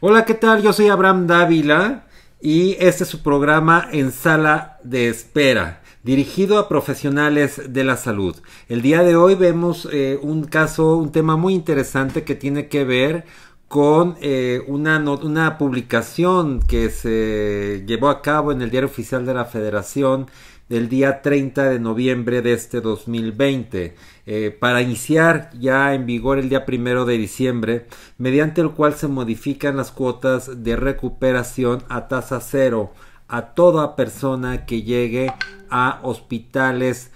Hola, ¿qué tal? Yo soy Abraham Dávila y este es su programa en sala de espera, dirigido a profesionales de la salud. El día de hoy vemos eh, un caso, un tema muy interesante que tiene que ver con eh, una publicación que se llevó a cabo en el Diario Oficial de la Federación del día 30 de noviembre de este 2020, eh, para iniciar ya en vigor el día 1 de diciembre, mediante el cual se modifican las cuotas de recuperación a tasa cero a toda persona que llegue a hospitales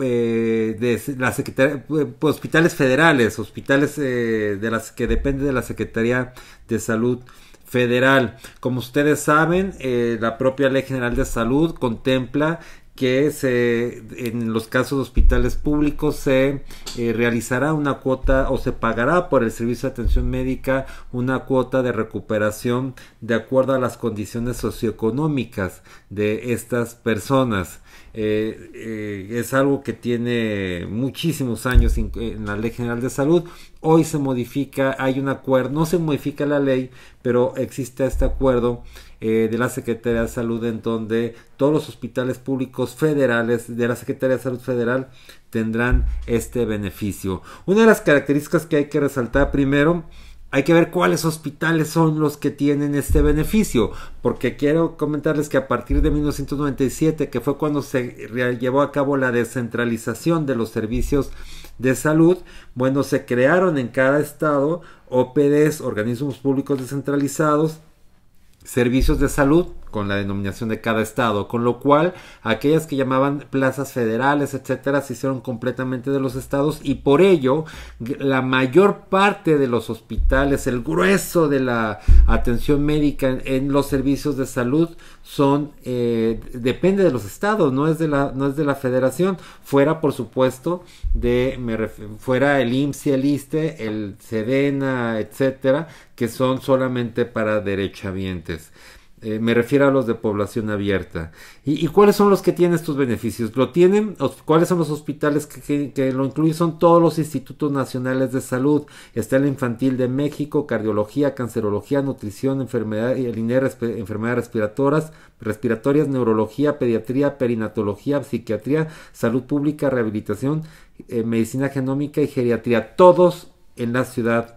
eh, de la eh, pues, hospitales federales, hospitales de las que depende de la Secretaría de Salud Federal. Como ustedes saben, la propia Ley General de Salud contempla que se, en los casos de hospitales públicos se eh, realizará una cuota o se pagará por el servicio de atención médica una cuota de recuperación de acuerdo a las condiciones socioeconómicas de estas personas. Eh, eh, es algo que tiene muchísimos años en la Ley General de Salud. Hoy se modifica, hay un acuerdo, no se modifica la ley, pero existe este acuerdo eh, de la Secretaría de Salud en donde todos los hospitales públicos federales de la Secretaría de Salud Federal tendrán este beneficio. Una de las características que hay que resaltar primero hay que ver cuáles hospitales son los que tienen este beneficio, porque quiero comentarles que a partir de 1997, que fue cuando se llevó a cabo la descentralización de los servicios de salud, bueno, se crearon en cada estado OPDs, organismos públicos descentralizados, servicios de salud con la denominación de cada estado, con lo cual aquellas que llamaban plazas federales, etcétera, se hicieron completamente de los estados y por ello la mayor parte de los hospitales, el grueso de la atención médica en, los servicios de salud son eh, depende de los estados, no es de la no es de la federación, fuera por supuesto de fuera el IMSS, el ISTE, el SEDENA, etcétera, que son solamente para derechavientes. Eh, me refiero a los de población abierta. ¿Y, cuáles son los que tienen estos beneficios? ¿Lo tienen? ¿Cuáles son los hospitales que, lo incluyen? Son todos los institutos nacionales de salud. Está el Infantil de México, Cardiología, Cancerología, Nutrición, Enfermedad, y e Enfermedades Respiratorias, Respiratorias, Neurología, Pediatría, Perinatología, Psiquiatría, Salud Pública, Rehabilitación, eh, Medicina Genómica y Geriatría. Todos en la Ciudad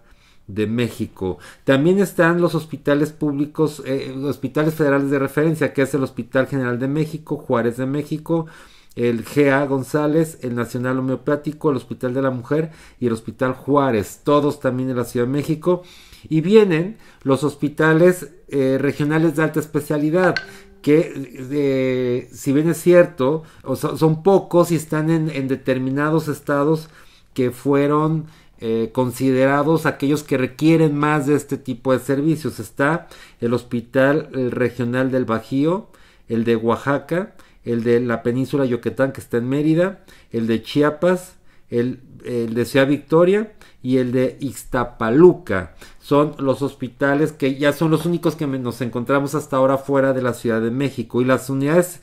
de México. También están los hospitales públicos, eh, hospitales federales de referencia, que es el Hospital General de México, Juárez de México, el GA González, el Nacional Homeopático, el Hospital de la Mujer y el Hospital Juárez, todos también en la Ciudad de México. Y vienen los hospitales eh, regionales de alta especialidad, que eh, si bien es cierto, son pocos y están en, en determinados estados que fueron eh, considerados aquellos que requieren más de este tipo de servicios. Está el Hospital Regional del Bajío, el de Oaxaca, el de la península Yucatán que está en Mérida, el de Chiapas, el, de Ciudad Victoria y el de Ixtapaluca. Son los hospitales que ya son los únicos que nos encontramos hasta ahora fuera de la Ciudad de México y las unidades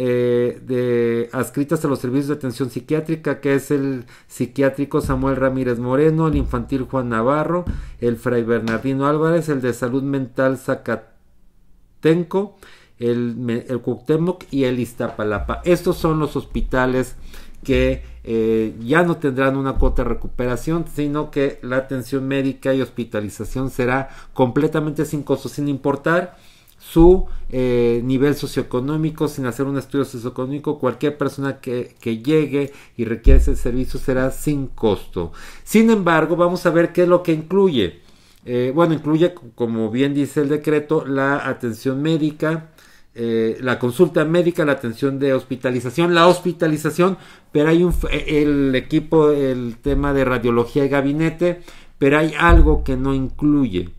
eh, de, adscritas a los servicios de atención psiquiátrica, que es el psiquiátrico Samuel Ramírez Moreno, el infantil Juan Navarro, el fray Bernardino Álvarez, el de salud mental Zacatenco, el, el y el Iztapalapa. Estos son los hospitales que eh, ya no tendrán una cuota de recuperación, sino que la atención médica y hospitalización será completamente sin costo, sin importar su eh, nivel socioeconómico, sin hacer un estudio socioeconómico, cualquier persona que, que llegue y requiere ese servicio será sin costo. Sin embargo, vamos a ver qué es lo que incluye. Eh, bueno, incluye, como bien dice el decreto, la atención médica, eh, la consulta médica, la atención de hospitalización, la hospitalización, pero hay un, el equipo, el tema de radiología y gabinete, pero hay algo que no incluye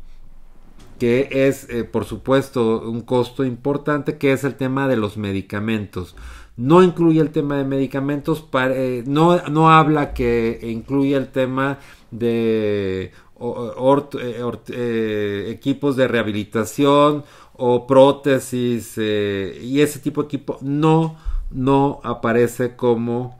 que es, eh, por supuesto, un costo importante, que es el tema de los medicamentos. No incluye el tema de medicamentos, para, eh, no, no habla que incluye el tema de eh, equipos de rehabilitación o prótesis y ese tipo de equipo no, no aparece como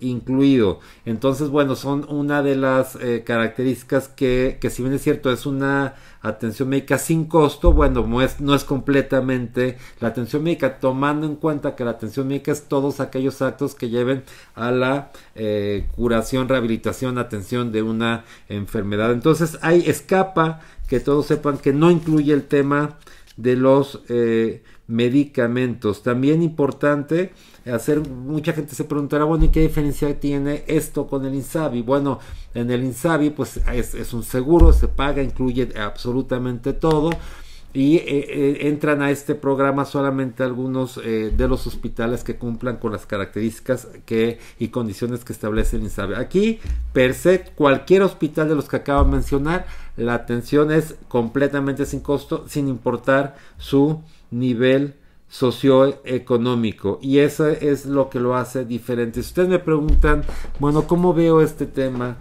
incluido. Entonces, bueno, son una de las eh, características que, si bien es cierto, es una atención médica sin costo, bueno, no es, no es completamente la atención médica, tomando en cuenta que la atención médica es todos aquellos actos que lleven a la eh, curación, rehabilitación, atención de una enfermedad. Entonces, hay escapa que todos sepan que no incluye el tema de los eh, medicamentos. También importante hacer, mucha gente se preguntará, bueno, ¿y qué diferencia tiene esto con el Insabi? Bueno, en el Insabi pues es, es un seguro, se paga, incluye absolutamente todo y eh, eh, entran a este programa solamente algunos eh, de los hospitales que cumplan con las características que, y condiciones que establece el INSABE. Aquí, per se, cualquier hospital de los que acabo de mencionar, la atención es completamente sin costo, sin importar su nivel socioeconómico y eso es lo que lo hace diferente. Si ustedes me preguntan, bueno, ¿cómo veo este tema?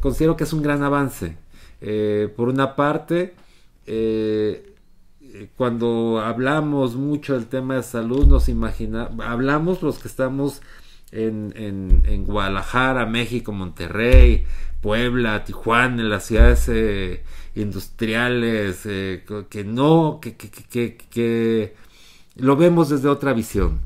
considero que es un gran avance. por una parte, eh, cuando hablamos mucho del tema de salud, nos imaginamos, hablamos los que estamos en, Guadalajara, México, Monterrey, Puebla, Tijuana, en las ciudades eh, industriales, eh, que no, que, que, lo vemos desde otra visión.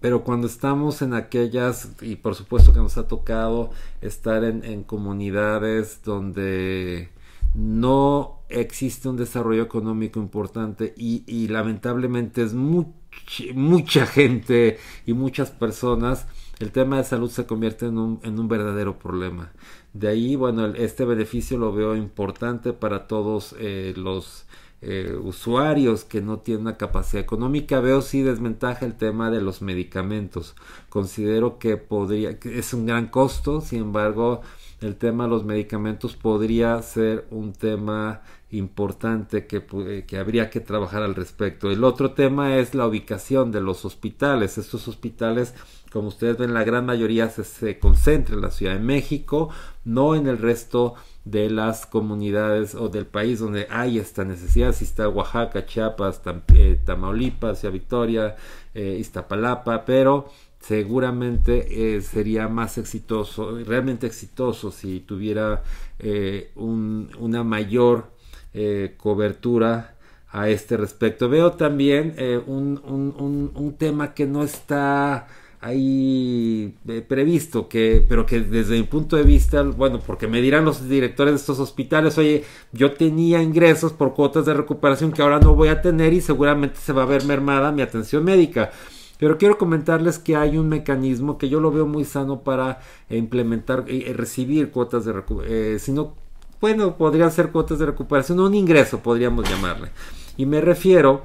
Pero cuando estamos en aquellas, y por supuesto que nos ha tocado estar en comunidades donde no existe un desarrollo económico importante y, lamentablemente es mucha gente y muchas personas, el tema de salud se convierte en un, en un verdadero problema. De ahí, bueno, este beneficio lo veo importante para todos eh, los eh, usuarios que no tienen una capacidad económica. Veo si sí, desventaja el tema de los medicamentos. Considero que podría, es un gran costo, sin embargo, el tema de los medicamentos podría ser un tema importante que, eh, que, habría que trabajar al respecto. El otro tema es la ubicación de los hospitales. Estos hospitales, como ustedes ven, la gran mayoría se, concentra en la Ciudad de México, no en el resto de las comunidades o del país donde hay esta necesidad. Si está Oaxaca, Chiapas, eh, Tamaulipas, Ciudad Victoria, eh, Iztapalapa, pero seguramente eh, sería más exitoso, realmente exitoso, si tuviera una mayor eh, cobertura a este respecto. Veo también eh, un, tema que no está ahí eh, previsto, que, pero que desde mi punto de vista, bueno, porque me dirán los directores de estos hospitales, oye, yo tenía ingresos por cuotas de recuperación que ahora no voy a tener y seguramente se va a ver mermada mi atención médica. Pero quiero comentarles que hay un mecanismo que yo lo veo muy sano para implementar y recibir cuotas de recuperación, si no bueno, podrían ser cuotas de recuperación, o un ingreso podríamos llamarle. Y me refiero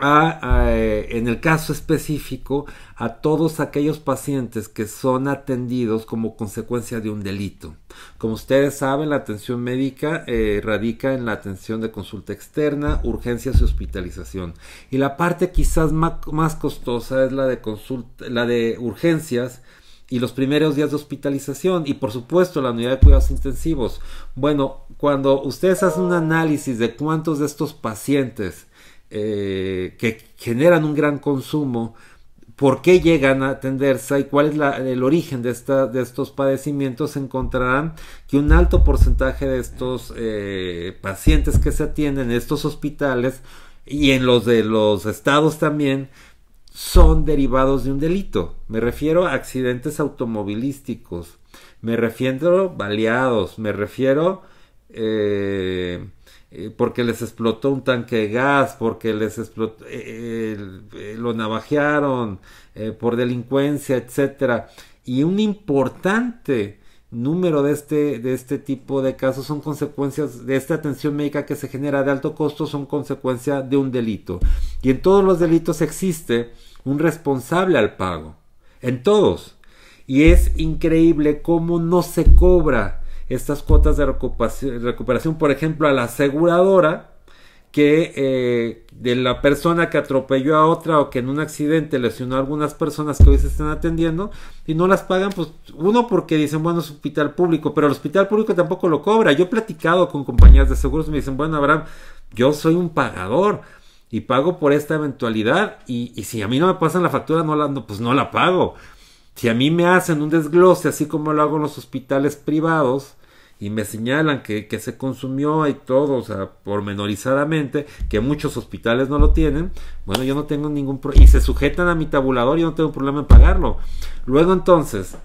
a, eh, en el caso específico, a todos aquellos pacientes que son atendidos como consecuencia de un delito. Como ustedes saben, la atención médica eh, radica en la atención de consulta externa, urgencias y hospitalización. Y la parte quizás más, más costosa es la de, consulta, la de urgencias y los primeros días de hospitalización y por supuesto la unidad de cuidados intensivos. Bueno, cuando ustedes hacen un análisis de cuántos de estos pacientes eh, que generan un gran consumo, por qué llegan a atenderse y cuál es el origen de, esta, de estos padecimientos, encontrarán que un alto porcentaje de estos eh, pacientes que se atienden en estos hospitales y en los de los estados también, son derivados de un delito. Me refiero a accidentes automovilísticos, me refiero a baleados, me refiero eh, eh, porque les explotó un tanque de gas, porque les explotó, eh, lo navajearon por delincuencia, etcétera. Y un importante número de este, de este tipo de casos son consecuencias de esta atención médica que se genera de alto costo, son consecuencia de un delito. Y en todos los delitos existe un responsable al pago. En todos. Y es increíble cómo no se cobra estas cuotas de recuperación, recuperación por ejemplo, a la aseguradora que eh, de la persona que atropelló a otra o que en un accidente lesionó a algunas personas que hoy se están atendiendo y no las pagan, pues uno porque dicen, bueno, es hospital público, pero el hospital público tampoco lo cobra. Yo he platicado con compañías de seguros, me dicen, bueno, Abraham, yo soy un pagador y pago por esta eventualidad y, y si a mí no me pasan la factura, no la, no, pues no la pago. Si a mí me hacen un desglose, así como lo hago en los hospitales privados, y me señalan que, se consumió y todo, o sea, pormenorizadamente, que muchos hospitales no lo tienen, bueno, yo no tengo ningún problema, y se sujetan a mi tabulador, yo no tengo problema en pagarlo. Luego entonces,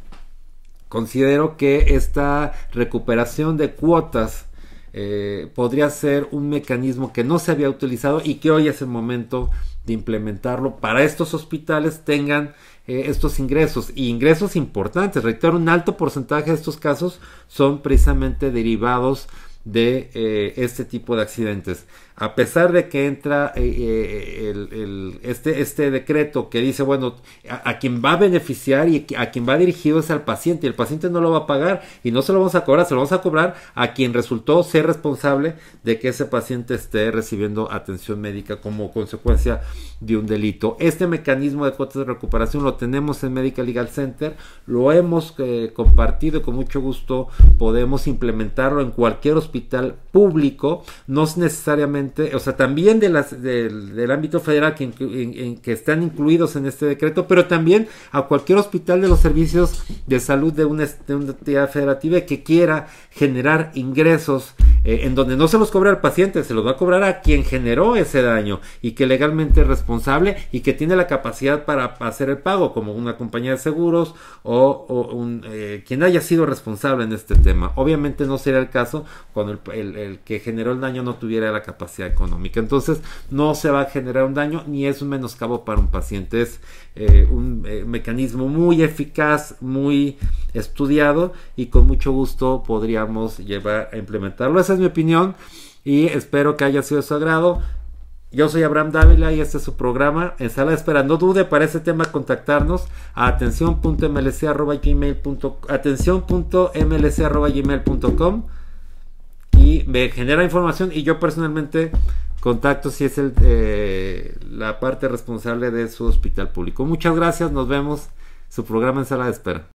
considero que esta recuperación de cuotas eh, podría ser un mecanismo que no se había utilizado y que hoy es el momento de implementarlo para estos hospitales tengan eh, estos ingresos y ingresos importantes. Reitero, un alto porcentaje de estos casos son precisamente derivados de eh, este tipo de accidentes a pesar de que entra eh, eh, eh, el, este, este decreto que dice, bueno, a, quien va a beneficiar y a quien va dirigido es al paciente, y el paciente no lo va a pagar, y no se lo vamos a cobrar, se lo vamos a cobrar a quien resultó ser responsable de que ese paciente esté recibiendo atención médica como consecuencia de un delito. Este mecanismo de cuotas de recuperación lo tenemos en Medical Legal Center, lo hemos compartido y con mucho gusto podemos implementarlo en cualquier hospital público, no es necesariamente o sea, también de las, del ámbito federal que, en, que están incluidos en este decreto, pero también a cualquier hospital de los servicios de salud de una entidad federativa que quiera generar ingresos eh, en donde no se los cobra al paciente, se los va a cobrar a quien generó ese daño y que legalmente es responsable y que tiene la capacidad para hacer el pago, como una compañía de seguros o, eh, quien haya sido responsable en este tema. Obviamente no sería el caso cuando el, que generó el daño no tuviera la capacidad económica. Entonces no se va a generar un daño ni es un menoscabo para un paciente. Es eh, un mecanismo muy eficaz, muy estudiado y con mucho gusto podríamos llevar a implementarlo es mi opinión y espero que haya sido de su agrado. Yo soy Abraham Dávila y este es su programa en sala de espera. No dude para ese tema contactarnos a punto gmail.com y me genera información y yo personalmente contacto si es el, eh, la parte responsable de su hospital público. Muchas gracias, nos vemos. Su programa en sala de espera.